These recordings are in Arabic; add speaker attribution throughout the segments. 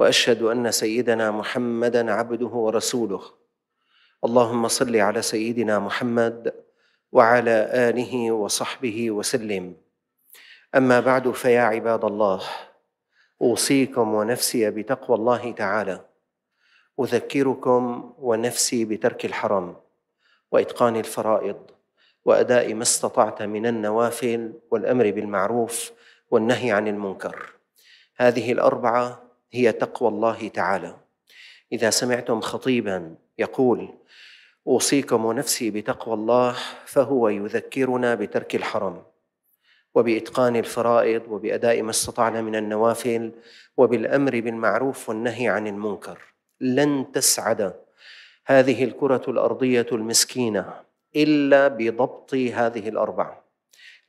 Speaker 1: واشهد ان سيدنا محمدا عبده ورسوله اللهم صل على سيدنا محمد وعلى اله وصحبه وسلم اما بعد فيا عباد الله اوصيكم ونفسي بتقوى الله تعالى اذكركم ونفسي بترك الحرم واتقان الفرائض واداء ما استطعت من النوافل والامر بالمعروف والنهي عن المنكر هذه الاربعه هي تقوى الله تعالى اذا سمعتم خطيبا يقول اوصيكم ونفسي بتقوى الله فهو يذكرنا بترك الحرم وباتقان الفرائض وباداء ما استطعنا من النوافل وبالامر بالمعروف والنهي عن المنكر لن تسعد هذه الكره الارضيه المسكينه الا بضبط هذه الاربعه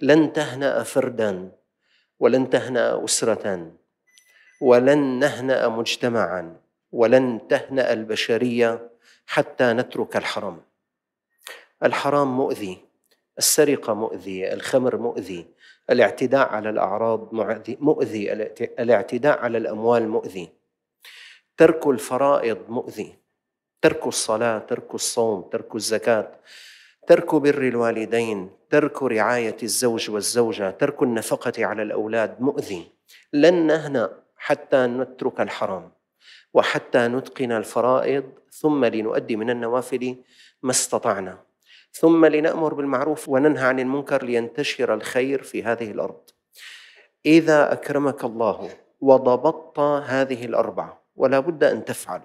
Speaker 1: لن تهنا فردا ولن تهنا اسره ولن نهنأ مجتمعا ولن تهنأ البشرية حتى نترك الحرام الحرام مؤذي السرقة مؤذية الخمر مؤذي الاعتداء على الأعراض مؤذي الاعتداء على الأموال مؤذي ترك الفرائض مؤذي ترك الصلاة ترك الصوم ترك الزكاة ترك بر الوالدين ترك رعاية الزوج والزوجة ترك النفقة على الأولاد مؤذي لن نهنأ حتى نترك الحرام وحتى نتقن الفرائض ثم لنؤدي من النوافل ما استطعنا ثم لنامر بالمعروف وننهى عن المنكر لينتشر الخير في هذه الارض اذا اكرمك الله وضبطت هذه الاربعه ولا بد ان تفعل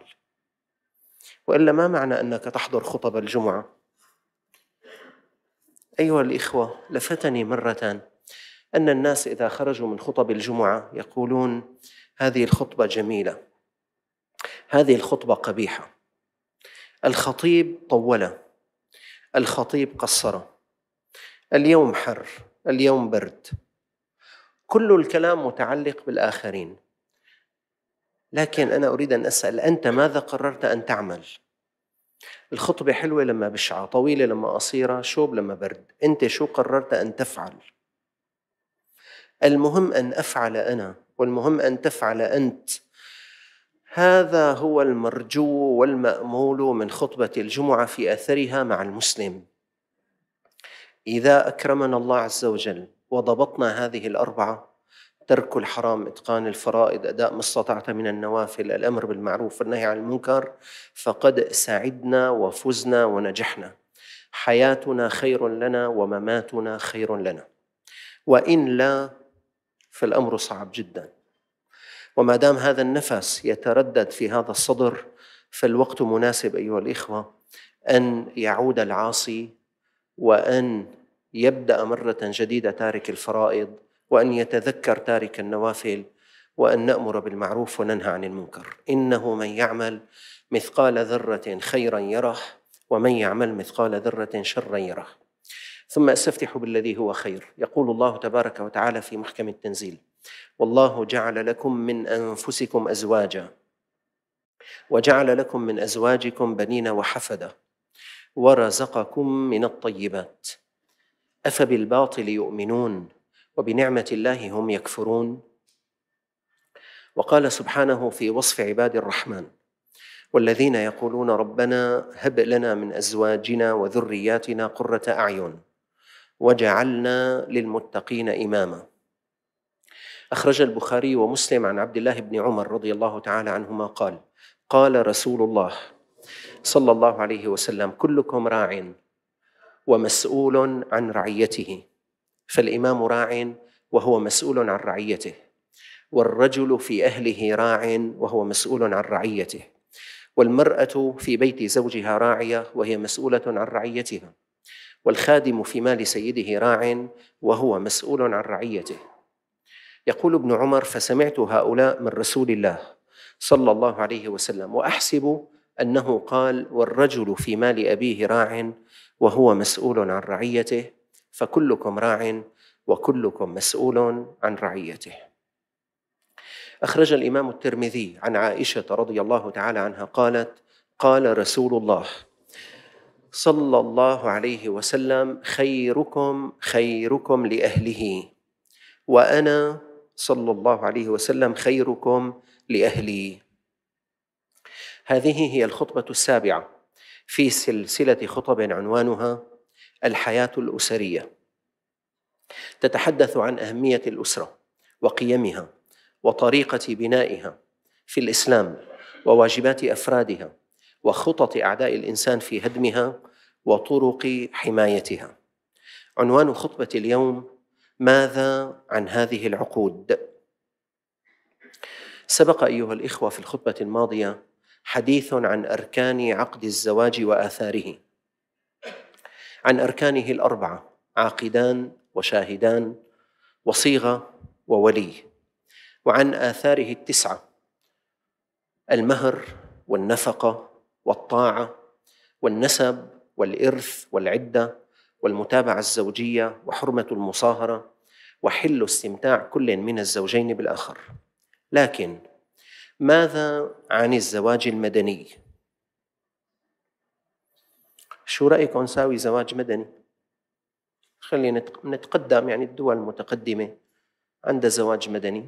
Speaker 1: والا ما معنى انك تحضر خطب الجمعه ايها الاخوه لفتني مره ان الناس اذا خرجوا من خطب الجمعه يقولون هذه الخطبة جميلة هذه الخطبة قبيحة الخطيب طوله الخطيب قصره اليوم حر اليوم برد كل الكلام متعلق بالآخرين لكن أنا أريد أن أسأل أنت ماذا قررت أن تعمل؟ الخطبة حلوة لما بشعة طويلة لما قصيرة شوب لما برد أنت شو قررت أن تفعل؟ المهم أن أفعل أنا والمهم ان تفعل انت هذا هو المرجو والمامول من خطبه الجمعه في اثرها مع المسلم اذا اكرمنا الله عز وجل وضبطنا هذه الاربعه ترك الحرام اتقان الفرائض اداء ما استطعت من النوافل الامر بالمعروف والنهي عن المنكر فقد سعدنا وفزنا ونجحنا حياتنا خير لنا ومماتنا خير لنا وان لا فالامر صعب جدا وما دام هذا النفس يتردد في هذا الصدر فالوقت مناسب ايها الاخوه ان يعود العاصي وان يبدا مره جديده تارك الفرائض وان يتذكر تارك النوافل وان نامر بالمعروف وننهى عن المنكر انه من يعمل مثقال ذره خيرا يره ومن يعمل مثقال ذره شرا يره ثم استفتح بالذي هو خير يقول الله تبارك وتعالى في محكم التنزيل والله جعل لكم من انفسكم ازواجا وجعل لكم من ازواجكم بنين وحفده ورزقكم من الطيبات افبالباطل يؤمنون وبنعمه الله هم يكفرون وقال سبحانه في وصف عباد الرحمن والذين يقولون ربنا هب لنا من ازواجنا وذرياتنا قره اعين وجعلنا للمتقين إماما أخرج البخاري ومسلم عن عبد الله بن عمر رضي الله تعالى عنهما قال قال رسول الله صلى الله عليه وسلم كلكم راع ومسؤول عن رعيته فالإمام راع وهو مسؤول عن رعيته والرجل في أهله راع وهو مسؤول عن رعيته والمرأة في بيت زوجها راعية وهي مسؤولة عن رعيتها والخادم في مال سيده راع وهو مسؤول عن رعيته يقول ابن عمر فسمعت هؤلاء من رسول الله صلى الله عليه وسلم واحسب انه قال والرجل في مال ابيه راع وهو مسؤول عن رعيته فكلكم راع وكلكم مسؤول عن رعيته اخرج الامام الترمذي عن عائشه رضي الله تعالى عنها قالت قال رسول الله صلى الله عليه وسلم خيركم خيركم لاهله وانا صلى الله عليه وسلم خيركم لاهلي هذه هي الخطبه السابعه في سلسله خطب عنوانها الحياه الاسريه تتحدث عن اهميه الاسره وقيمها وطريقه بنائها في الاسلام وواجبات افرادها وخطط اعداء الانسان في هدمها وطرق حمايتها عنوان خطبه اليوم ماذا عن هذه العقود سبق ايها الاخوه في الخطبه الماضيه حديث عن اركان عقد الزواج واثاره عن اركانه الاربعه عاقدان وشاهدان وصيغه وولي وعن اثاره التسعه المهر والنفقه والطاعه والنسب والارث والعده والمتابعه الزوجيه وحرمه المصاهره وحل استمتاع كل من الزوجين بالاخر لكن ماذا عن الزواج المدني شو رايكم نساوي زواج مدني خلينا نتقدم يعني الدول المتقدمه عندها زواج مدني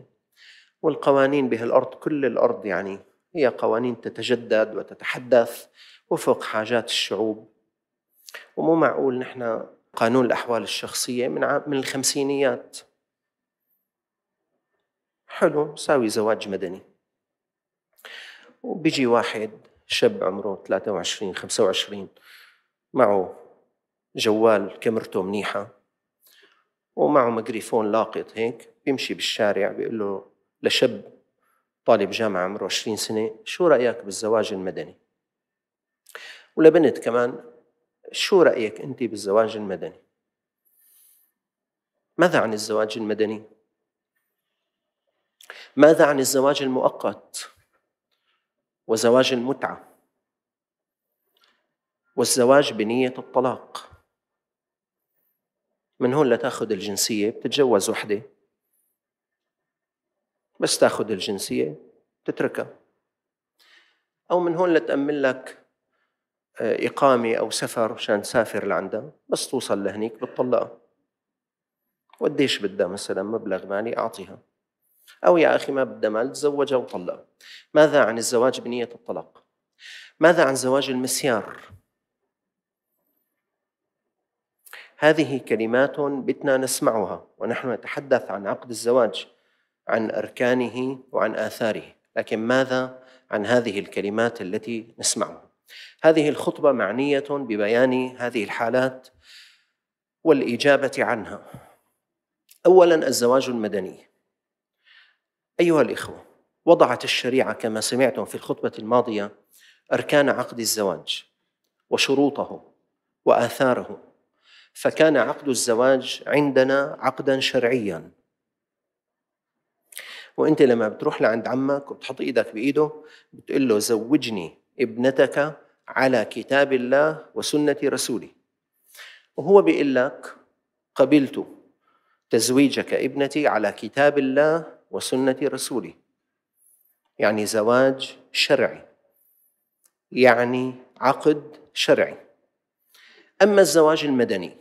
Speaker 1: والقوانين بهالارض كل الارض يعني هي قوانين تتجدد وتتحدث وفق حاجات الشعوب ومو معقول نحن قانون الأحوال الشخصية من من الخمسينيات حلو ساوي زواج مدني وبيجي واحد شاب عمره 23 25 معه جوال كاميرته منيحة ومعه ميكروفون لاقط هيك بيمشي بالشارع بيقول له لشاب طالب جامعة عمره 20 سنة شو رأيك بالزواج المدني؟ ولبنت كمان شو رأيك أنت بالزواج المدني؟ ماذا عن الزواج المدني؟ ماذا عن الزواج المؤقت وزواج المتعة والزواج بنية الطلاق من هون لتاخذ الجنسية بتتجوز وحدة بس تاخذ الجنسيه تتركها او من هون لتامن لك آه، اقامه او سفر مشان تسافر لعندها بس توصل لهنيك بتطلقها وقديش بدها مثلا مبلغ مالي اعطيها او يا اخي ما بدها مال تزوجها وطلقها ماذا عن الزواج بنيه الطلاق ماذا عن زواج المسيار هذه كلمات بتنا نسمعها ونحن نتحدث عن عقد الزواج عن اركانه وعن اثاره لكن ماذا عن هذه الكلمات التي نسمعها هذه الخطبه معنيه ببيان هذه الحالات والاجابه عنها اولا الزواج المدني ايها الاخوه وضعت الشريعه كما سمعتم في الخطبه الماضيه اركان عقد الزواج وشروطه واثاره فكان عقد الزواج عندنا عقدا شرعيا وانت لما بتروح لعند عمك وبتحط ايدك بايده بتقول له زوجني ابنتك على كتاب الله وسنه رسولي وهو بيقول لك قبلت تزويجك ابنتي على كتاب الله وسنه رسولي يعني زواج شرعي يعني عقد شرعي اما الزواج المدني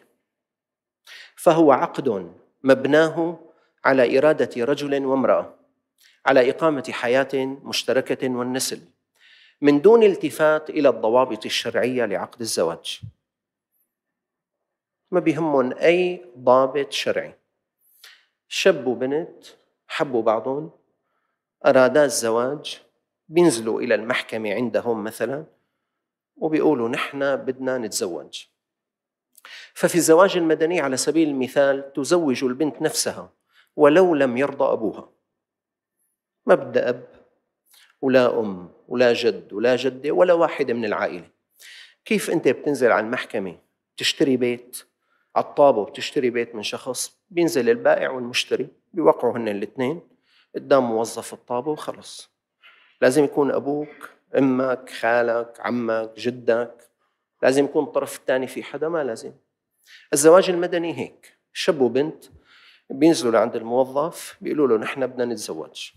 Speaker 1: فهو عقد مبناه على اراده رجل وامراه على إقامة حياة مشتركة والنسل من دون التفات إلى الضوابط الشرعية لعقد الزواج ما بهم أي ضابط شرعي شب وبنت حبوا بعضهم أرادا الزواج بينزلوا إلى المحكمة عندهم مثلا وبيقولوا نحن بدنا نتزوج ففي الزواج المدني على سبيل المثال تزوج البنت نفسها ولو لم يرضى أبوها ما بدها أب ولا أم ولا جد ولا جدة ولا واحدة من العائلة كيف أنت بتنزل على المحكمة بتشتري بيت على الطابة بتشتري بيت من شخص بينزل البائع والمشتري بيوقعوا هن الاثنين قدام موظف الطابة وخلص لازم يكون أبوك أمك خالك عمك جدك لازم يكون الطرف الثاني في حدا ما لازم الزواج المدني هيك شب وبنت بينزلوا لعند الموظف بيقولوا له نحن بدنا نتزوج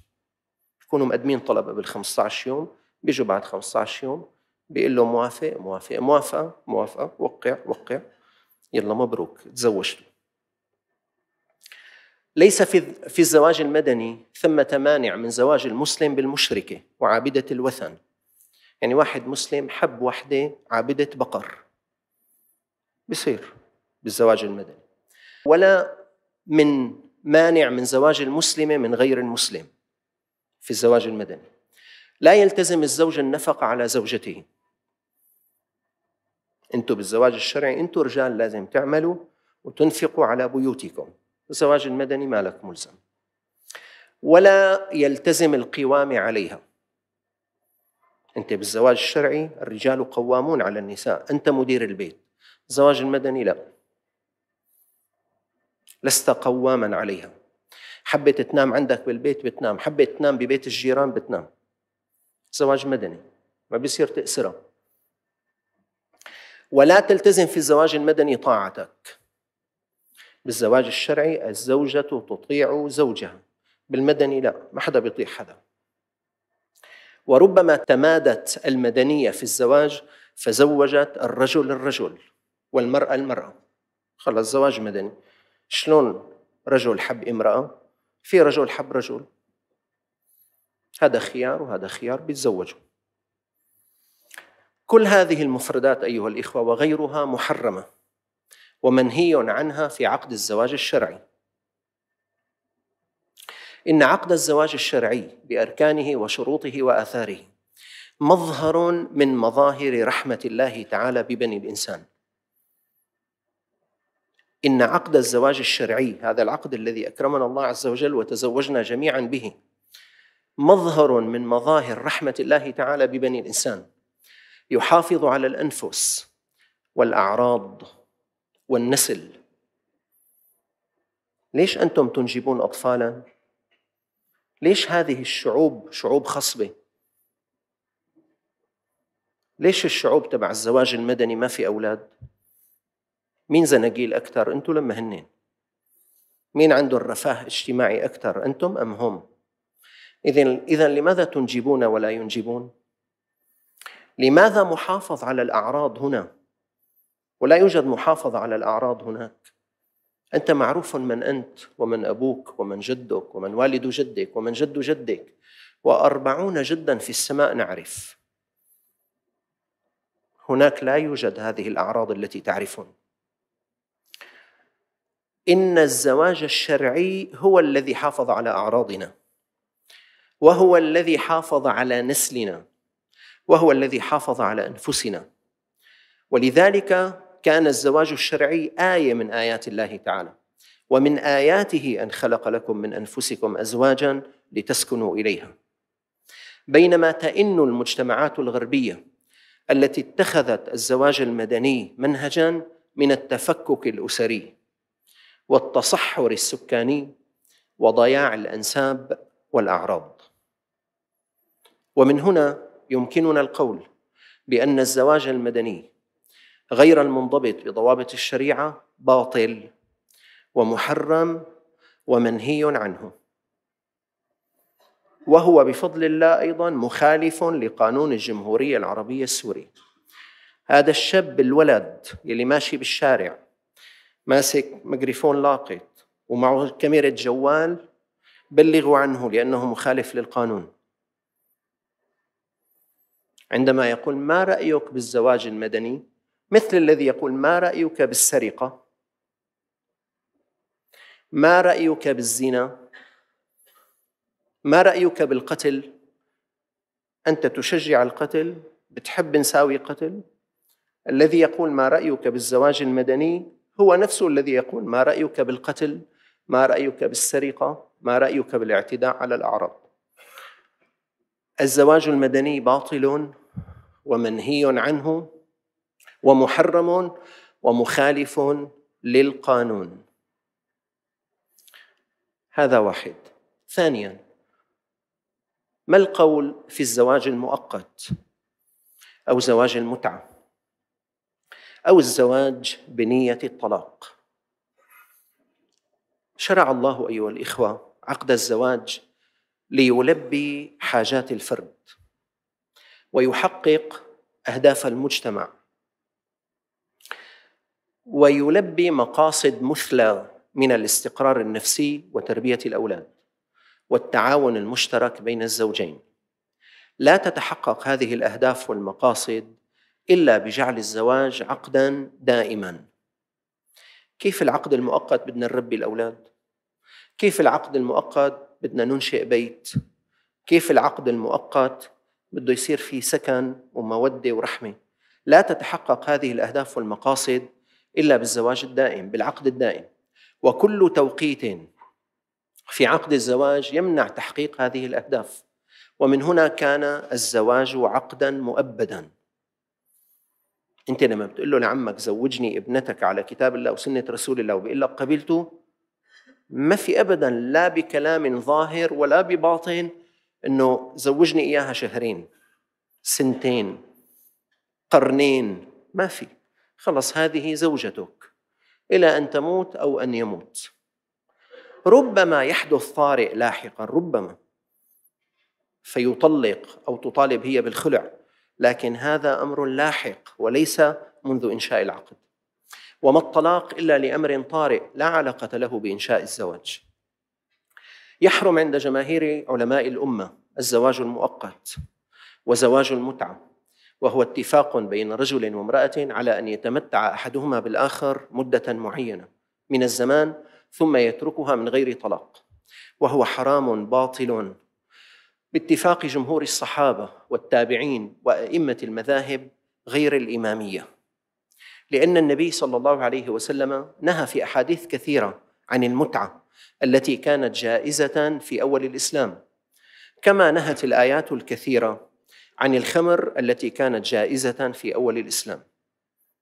Speaker 1: بيكونوا مقدمين طلب قبل 15 يوم بيجوا بعد 15 يوم بيقول له موافق موافق موافقه موافقه وقع وقع يلا مبروك تزوجتوا ليس في في الزواج المدني ثمة مانع من زواج المسلم بالمشركة وعابدة الوثن يعني واحد مسلم حب وحدة عابدة بقر بصير بالزواج المدني ولا من مانع من زواج المسلمة من غير المسلم في الزواج المدني لا يلتزم الزوج النفقة على زوجته أنتم بالزواج الشرعي أنتم رجال لازم تعملوا وتنفقوا على بيوتكم الزواج المدني ما لك ملزم ولا يلتزم القوام عليها انت بالزواج الشرعي الرجال قوامون على النساء انت مدير البيت الزواج المدني لا لست قواما عليها حبت تنام عندك بالبيت بتنام حبت تنام ببيت الجيران بتنام زواج مدني ما بيصير تأسرها ولا تلتزم في الزواج المدني طاعتك بالزواج الشرعي الزوجة تطيع زوجها بالمدني لا ما حدا بيطيع حدا وربما تمادت المدنية في الزواج فزوجت الرجل الرجل والمرأة المرأة خلص زواج مدني شلون رجل حب امرأة في رجل حب رجل هذا خيار وهذا خيار بيتزوجوا كل هذه المفردات أيها الإخوة وغيرها محرمة ومنهي عنها في عقد الزواج الشرعي إن عقد الزواج الشرعي بأركانه وشروطه وآثاره مظهر من مظاهر رحمة الله تعالى ببني الإنسان إن عقد الزواج الشرعي هذا العقد الذي أكرمنا الله عز وجل وتزوجنا جميعا به مظهر من مظاهر رحمة الله تعالى ببني الإنسان يحافظ على الأنفس والأعراض والنسل ليش أنتم تنجبون أطفالا؟ ليش هذه الشعوب شعوب خصبة؟ ليش الشعوب تبع الزواج المدني ما في أولاد؟ مين زناجيل أكثر أنتم لما هنين مين عنده الرفاه الاجتماعي أكثر أنتم أم هم إذا إذا لماذا تنجبون ولا ينجبون لماذا محافظ على الأعراض هنا ولا يوجد محافظة على الأعراض هناك أنت معروف من أنت ومن أبوك ومن جدك ومن والد جدك ومن جد جدك وأربعون جدا في السماء نعرف هناك لا يوجد هذه الأعراض التي تعرفون ان الزواج الشرعي هو الذي حافظ على اعراضنا وهو الذي حافظ على نسلنا وهو الذي حافظ على انفسنا ولذلك كان الزواج الشرعي ايه من ايات الله تعالى ومن اياته ان خلق لكم من انفسكم ازواجا لتسكنوا اليها بينما تئن المجتمعات الغربيه التي اتخذت الزواج المدني منهجا من التفكك الاسري والتصحر السكاني وضياع الانساب والاعراض ومن هنا يمكننا القول بان الزواج المدني غير المنضبط بضوابط الشريعه باطل ومحرم ومنهي عنه وهو بفضل الله ايضا مخالف لقانون الجمهوريه العربيه السوري هذا الشاب الولد يلي ماشي بالشارع ماسك ميكروفون لاقط ومعه كاميرا جوال بلغوا عنه لأنه مخالف للقانون عندما يقول ما رأيك بالزواج المدني مثل الذي يقول ما رأيك بالسرقة ما رأيك بالزنا ما رأيك بالقتل أنت تشجع القتل بتحب نساوي قتل الذي يقول ما رأيك بالزواج المدني هو نفسه الذي يقول ما رايك بالقتل ما رايك بالسرقه ما رايك بالاعتداء على الاعراض الزواج المدني باطل ومنهي عنه ومحرم ومخالف للقانون هذا واحد ثانيا ما القول في الزواج المؤقت او زواج المتعه او الزواج بنيه الطلاق شرع الله ايها الاخوه عقد الزواج ليلبي حاجات الفرد ويحقق اهداف المجتمع ويلبي مقاصد مثلى من الاستقرار النفسي وتربيه الاولاد والتعاون المشترك بين الزوجين لا تتحقق هذه الاهداف والمقاصد إلا بجعل الزواج عقدا دائما كيف العقد المؤقت بدنا نربي الأولاد كيف العقد المؤقت بدنا ننشئ بيت كيف العقد المؤقت بده يصير فيه سكن ومودة ورحمة لا تتحقق هذه الأهداف والمقاصد إلا بالزواج الدائم بالعقد الدائم وكل توقيت في عقد الزواج يمنع تحقيق هذه الأهداف ومن هنا كان الزواج عقدا مؤبدا انت لما بتقول له لعمك زوجني ابنتك على كتاب الله وسنه رسول الله وبيقول لك قبلته ما في ابدا لا بكلام ظاهر ولا بباطن انه زوجني اياها شهرين سنتين قرنين ما في خلص هذه زوجتك الى ان تموت او ان يموت ربما يحدث طارئ لاحقا ربما فيطلق او تطالب هي بالخلع لكن هذا امر لاحق وليس منذ انشاء العقد وما الطلاق الا لامر طارئ لا علاقه له بانشاء الزواج يحرم عند جماهير علماء الامه الزواج المؤقت وزواج المتعه وهو اتفاق بين رجل وامراه على ان يتمتع احدهما بالاخر مده معينه من الزمان ثم يتركها من غير طلاق وهو حرام باطل باتفاق جمهور الصحابه والتابعين وائمه المذاهب غير الاماميه لان النبي صلى الله عليه وسلم نهى في احاديث كثيره عن المتعه التي كانت جائزه في اول الاسلام كما نهت الايات الكثيره عن الخمر التي كانت جائزه في اول الاسلام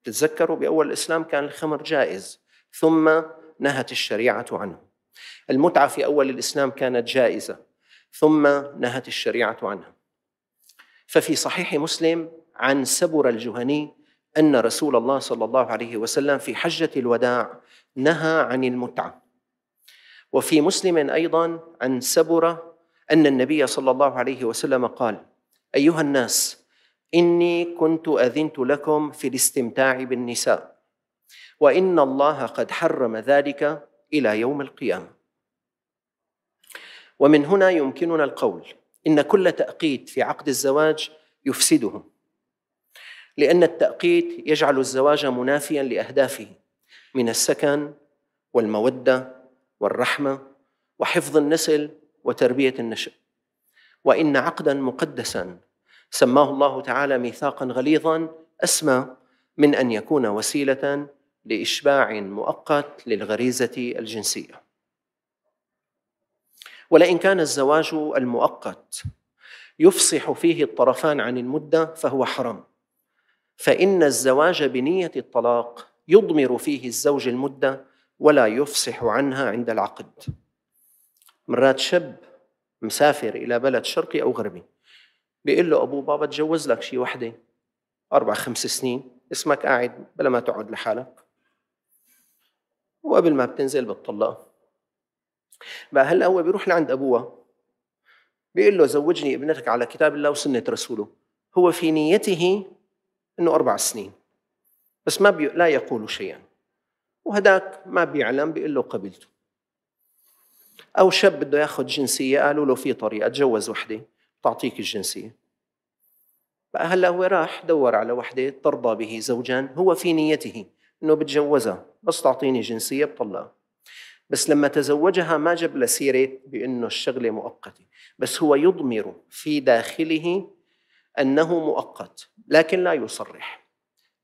Speaker 1: تتذكروا باول الاسلام كان الخمر جائز ثم نهت الشريعه عنه المتعه في اول الاسلام كانت جائزه ثم نهت الشريعة عنها ففي صحيح مسلم عن سبر الجهني أن رسول الله صلى الله عليه وسلم في حجة الوداع نهى عن المتعة وفي مسلم أيضا عن سبرة أن النبي صلى الله عليه وسلم قال أيها الناس إني كنت أذنت لكم في الاستمتاع بالنساء وإن الله قد حرم ذلك إلى يوم القيامة ومن هنا يمكننا القول ان كل تاقيت في عقد الزواج يفسده لان التاقيت يجعل الزواج منافيا لاهدافه من السكن والموده والرحمه وحفظ النسل وتربيه النشء وان عقدا مقدسا سماه الله تعالى ميثاقا غليظا اسمى من ان يكون وسيله لاشباع مؤقت للغريزه الجنسيه ولئن كان الزواج المؤقت يفصح فيه الطرفان عن المدة فهو حرام فإن الزواج بنية الطلاق يضمر فيه الزوج المدة ولا يفصح عنها عند العقد مرات شاب مسافر إلى بلد شرقي أو غربي بيقول له أبوه بابا تجوز لك شي وحدة أربع خمس سنين اسمك قاعد بلا ما تقعد لحالك وقبل ما بتنزل بتطلقها بقى هلا هو بيروح لعند ابوها بيقول له زوجني ابنتك على كتاب الله وسنه رسوله هو في نيته انه اربع سنين بس ما بي... لا يقول شيئا وهداك ما بيعلم بيقول له قبلته او شاب بده ياخذ جنسيه قالوا له في طريقه تجوز وحده تعطيك الجنسيه بقى هلا هو راح دور على وحده ترضى به زوجا هو في نيته انه بتجوزها بس تعطيني جنسيه بطلقها بس لما تزوجها ما جاب لسيرة بأنه الشغلة مؤقتة بس هو يضمر في داخله أنه مؤقت لكن لا يصرح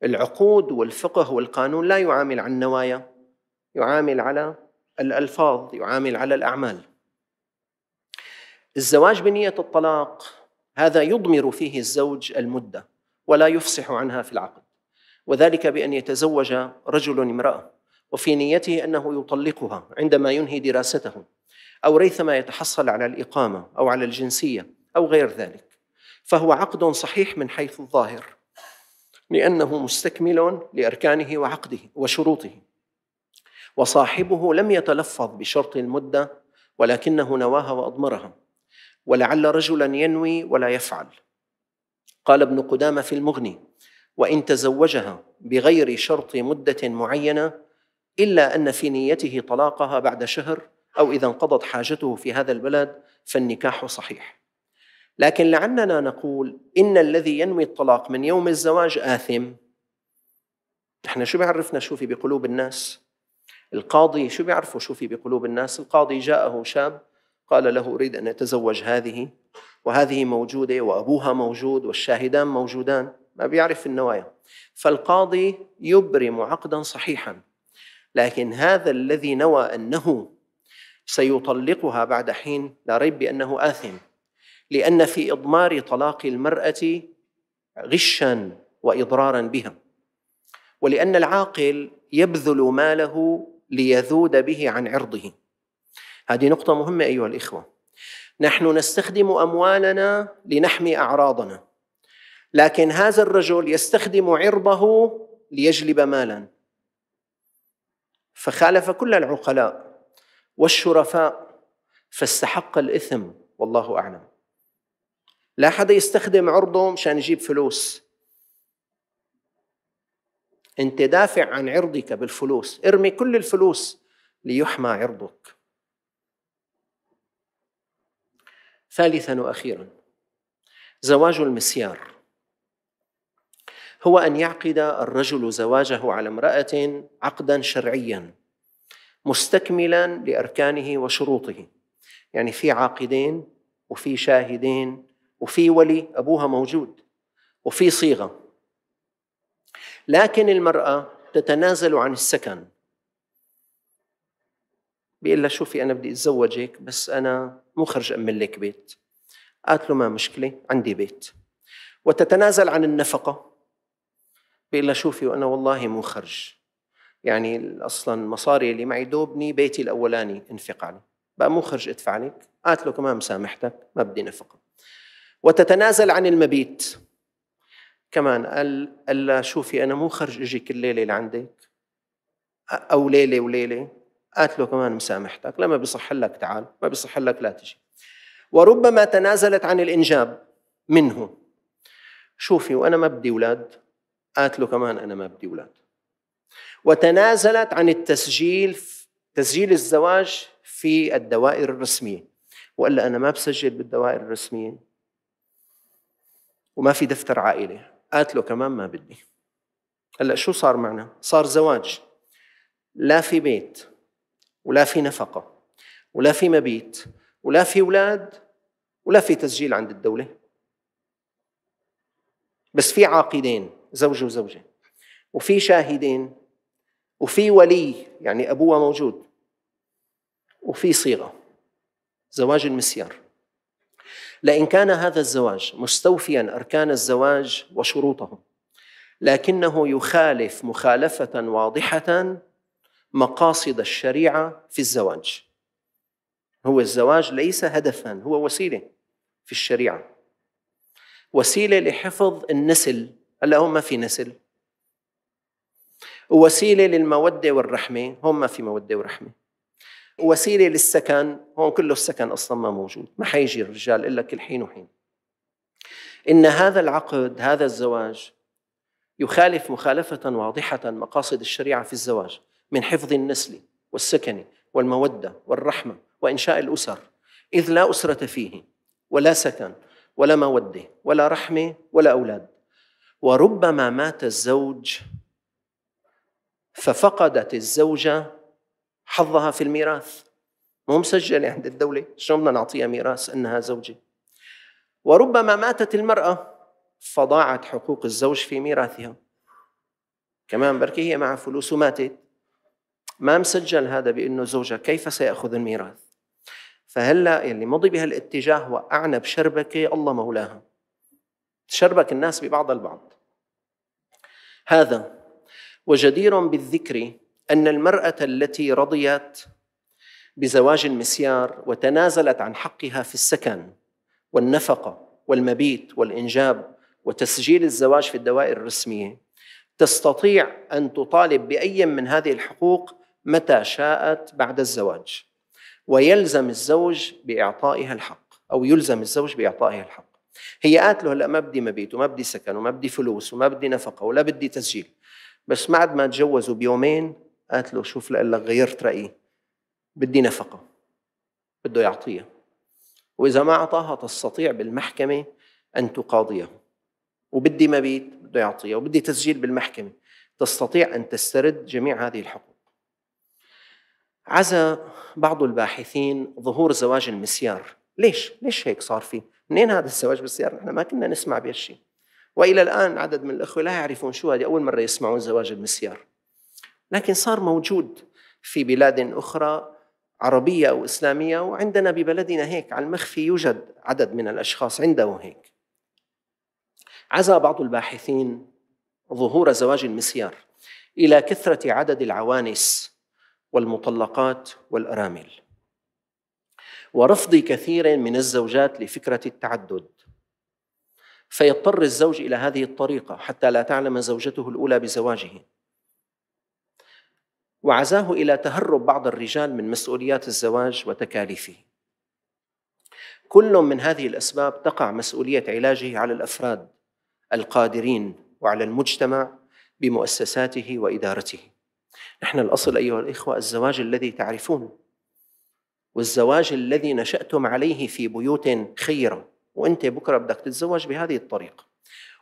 Speaker 1: العقود والفقه والقانون لا يعامل على النوايا يعامل على الألفاظ يعامل على الأعمال الزواج بنية الطلاق هذا يضمر فيه الزوج المدة ولا يفصح عنها في العقد وذلك بأن يتزوج رجل امرأة وفي نيته انه يطلقها عندما ينهي دراسته او ريثما يتحصل على الاقامه او على الجنسيه او غير ذلك فهو عقد صحيح من حيث الظاهر لانه مستكمل لاركانه وعقده وشروطه وصاحبه لم يتلفظ بشرط المده ولكنه نواها واضمرها ولعل رجلا ينوي ولا يفعل قال ابن قدامه في المغني وان تزوجها بغير شرط مده معينه إلا أن في نيته طلاقها بعد شهر أو إذا انقضت حاجته في هذا البلد فالنكاح صحيح لكن لعلنا نقول إن الذي ينوي الطلاق من يوم الزواج آثم احنا شو بيعرفنا شو في بقلوب الناس القاضي شو بيعرفوا شو في بقلوب الناس القاضي جاءه شاب قال له أريد أن أتزوج هذه وهذه موجودة وأبوها موجود والشاهدان موجودان ما بيعرف النوايا فالقاضي يبرم عقدا صحيحا لكن هذا الذي نوى انه سيطلقها بعد حين لا ريب بانه اثم لان في اضمار طلاق المراه غشا واضرارا بها ولان العاقل يبذل ماله ليذود به عن عرضه هذه نقطه مهمه ايها الاخوه نحن نستخدم اموالنا لنحمي اعراضنا لكن هذا الرجل يستخدم عرضه ليجلب مالا فخالف كل العقلاء والشرفاء فاستحق الإثم والله أعلم لا حدا يستخدم عرضه مشان يجيب فلوس انت دافع عن عرضك بالفلوس ارمي كل الفلوس ليحمى عرضك ثالثا واخيرا زواج المسيار هو ان يعقد الرجل زواجه على امراه عقدا شرعيا مستكملا لاركانه وشروطه يعني في عاقدين وفي شاهدين وفي ولي ابوها موجود وفي صيغه لكن المراه تتنازل عن السكن بيقول لها شوفي انا بدي اتزوجك بس انا مو خرج امن لك بيت قالت له ما مشكله عندي بيت وتتنازل عن النفقه بيقول لها شوفي وانا والله منخرج يعني اصلا مصاري اللي معي دوبني بيتي الاولاني انفق عليه بقى منخرج ادفع عليك قالت له كمان مسامحتك ما بدي نفقه وتتنازل عن المبيت كمان قال قال لها شوفي انا مو خرج اجي كل ليله لعندك او ليله وليله قالت له كمان مسامحتك لما بيصح لك تعال ما بيصح لك لا تجي وربما تنازلت عن الانجاب منه شوفي وانا ما بدي اولاد قالت له كمان انا ما بدي اولاد وتنازلت عن التسجيل تسجيل الزواج في الدوائر الرسميه وقال لها انا ما بسجل بالدوائر الرسميه وما في دفتر عائله قالت له كمان ما بدي هلا شو صار معنا صار زواج لا في بيت ولا في نفقه ولا في مبيت ولا في اولاد ولا في تسجيل عند الدوله بس في عاقدين زوج وزوجة وفي شاهدين وفي ولي يعني أبوها موجود وفي صيغة زواج المسيار لئن كان هذا الزواج مستوفيا أركان الزواج وشروطه لكنه يخالف مخالفة واضحة مقاصد الشريعة في الزواج هو الزواج ليس هدفا هو وسيلة في الشريعة وسيله لحفظ النسل هلا هون ما في نسل ووسيله للموده والرحمه هون ما في موده ورحمه وسيله للسكن هون كله السكن اصلا ما موجود ما حيجي الرجال الا كل حين وحين ان هذا العقد هذا الزواج يخالف مخالفه واضحه مقاصد الشريعه في الزواج من حفظ النسل والسكن والموده والرحمه وانشاء الاسر اذ لا اسره فيه ولا سكن ولا موده ولا رحمه ولا اولاد وربما مات الزوج ففقدت الزوجه حظها في الميراث مو مسجله عند الدوله شلون بدنا نعطيها ميراث انها زوجه وربما ماتت المراه فضاعت حقوق الزوج في ميراثها كمان بركي هي مع فلوس وماتت ما مسجل هذا بانه زوجها كيف سياخذ الميراث فهلا يلي مضي بهالاتجاه وقعنا بشربكه الله مولاها تشربك الناس ببعض البعض هذا وجدير بالذكر ان المراه التي رضيت بزواج المسيار وتنازلت عن حقها في السكن والنفقه والمبيت والانجاب وتسجيل الزواج في الدوائر الرسميه تستطيع ان تطالب باي من هذه الحقوق متى شاءت بعد الزواج ويلزم الزوج باعطائها الحق او يلزم الزوج باعطائها الحق هي قالت له هلا ما بدي مبيت وما بدي سكن وما بدي فلوس وما بدي نفقه ولا بدي تسجيل بس بعد ما تجوزوا بيومين قالت له شوف لك غيرت رايي بدي نفقه بده يعطيها واذا ما اعطاها تستطيع بالمحكمه ان تقاضيه وبدي مبيت بده يعطيها وبدي تسجيل بالمحكمه تستطيع ان تسترد جميع هذه الحقوق عزى بعض الباحثين ظهور زواج المسيار ليش؟ ليش هيك صار فيه؟ منين هذا الزواج بالسيارة؟ نحن ما كنا نسمع بهالشيء وإلى الآن عدد من الأخوة لا يعرفون شو هذه أول مرة يسمعون زواج المسيار لكن صار موجود في بلاد أخرى عربية أو إسلامية وعندنا ببلدنا هيك على المخفي يوجد عدد من الأشخاص عنده هيك عزى بعض الباحثين ظهور زواج المسيار إلى كثرة عدد العوانس والمطلقات والارامل ورفض كثير من الزوجات لفكره التعدد فيضطر الزوج الى هذه الطريقه حتى لا تعلم زوجته الاولى بزواجه وعزاه الى تهرب بعض الرجال من مسؤوليات الزواج وتكاليفه كل من هذه الاسباب تقع مسؤوليه علاجه على الافراد القادرين وعلى المجتمع بمؤسساته وادارته نحن الأصل أيها الإخوة الزواج الذي تعرفونه والزواج الذي نشأتم عليه في بيوت خيرة وأنت بكرة بدك تتزوج بهذه الطريقة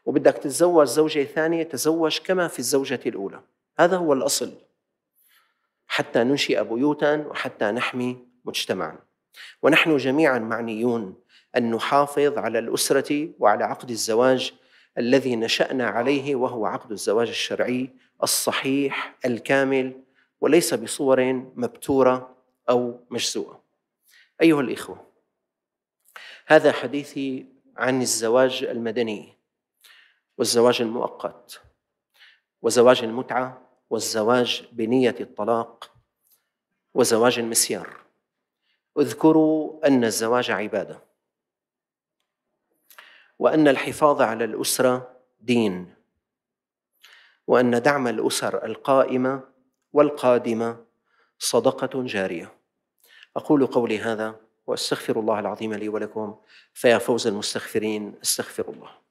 Speaker 1: وبدك تتزوج زوجة ثانية تزوج كما في الزوجة الأولى هذا هو الأصل حتى ننشئ بيوتا وحتى نحمي مجتمعنا ونحن جميعا معنيون أن نحافظ على الأسرة وعلى عقد الزواج الذي نشأنا عليه وهو عقد الزواج الشرعي الصحيح الكامل وليس بصور مبتوره او مجزوءه. ايها الاخوه هذا حديثي عن الزواج المدني والزواج المؤقت وزواج المتعه والزواج بنيه الطلاق وزواج المسيار. اذكروا ان الزواج عباده وان الحفاظ على الاسره دين وان دعم الاسر القائمه والقادمه صدقه جاريه اقول قولي هذا واستغفر الله العظيم لي ولكم فيا فوز المستغفرين استغفر الله